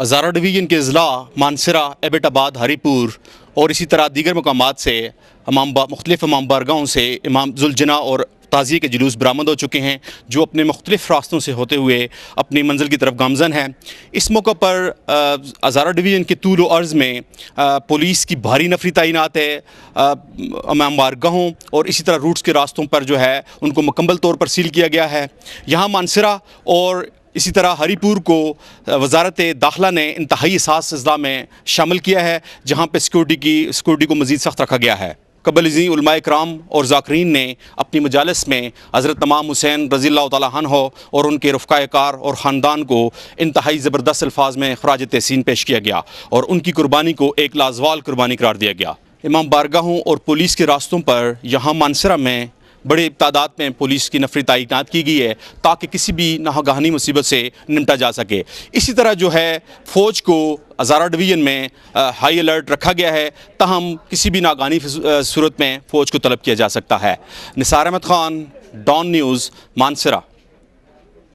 हज़ारा division के अजला मानसरा एबटाबाद हरीपुर और इसी तरह दीगर मकाम से अमाम मुख्तलिफ अमाम बारगाहों से इमाम जुलजना और ताज़िए के जुलूस बरामद हो चुके हैं जो अपने मुख्तलिफ रास्तों से होते हुए अपनी मंजिल की तरफ गामजन है इस मौके पर हज़ारा डिवीज़न के तूल अर्ज़ में आ, पुलिस की भारी नफरी तैनात है अमाम बारगाहों और इसी तरह रूट्स के रास्तों पर जो है उनको मुकम्मल तौर पर सील किया गया है यहाँ मानसरा और इसी तरह हरीपुर को वजारत दाखिला ने इंतहाई सास अजला में शामिल किया है जहाँ पर सिक्योरिटी की सिक्योरिटी को मज़ीद सख्त रखा गया है कबल उलमा कराम और ज़ाकरीन ने अपनी मजालस में हज़रत तमाम हुसैन रज़ी तन हो और उनके रफ़ा कार और ख़ानदान को इंतहाई ज़बरदस्त अल्फाज में खराज तहसीन पेश किया गया और उनकी कुर्बानी को एक लाजवाल कुर्बानी करार दिया गया इमाम बारगाहों और पुलिस के रास्तों पर यहाँ मानसरा में बड़े तादाद में पुलिस की नफरी तैनात की गई है ताकि किसी भी नागहानी मुसीबत से निपटा जा सके इसी तरह जो है फ़ौज को हज़ारा डिवीज़न में आ, हाई अलर्ट रखा गया है तहम किसी भी नागानी सूरत में फ़ौज को तलब किया जा सकता है निसार अहमद ख़ान डॉन न्यूज़ मानसरा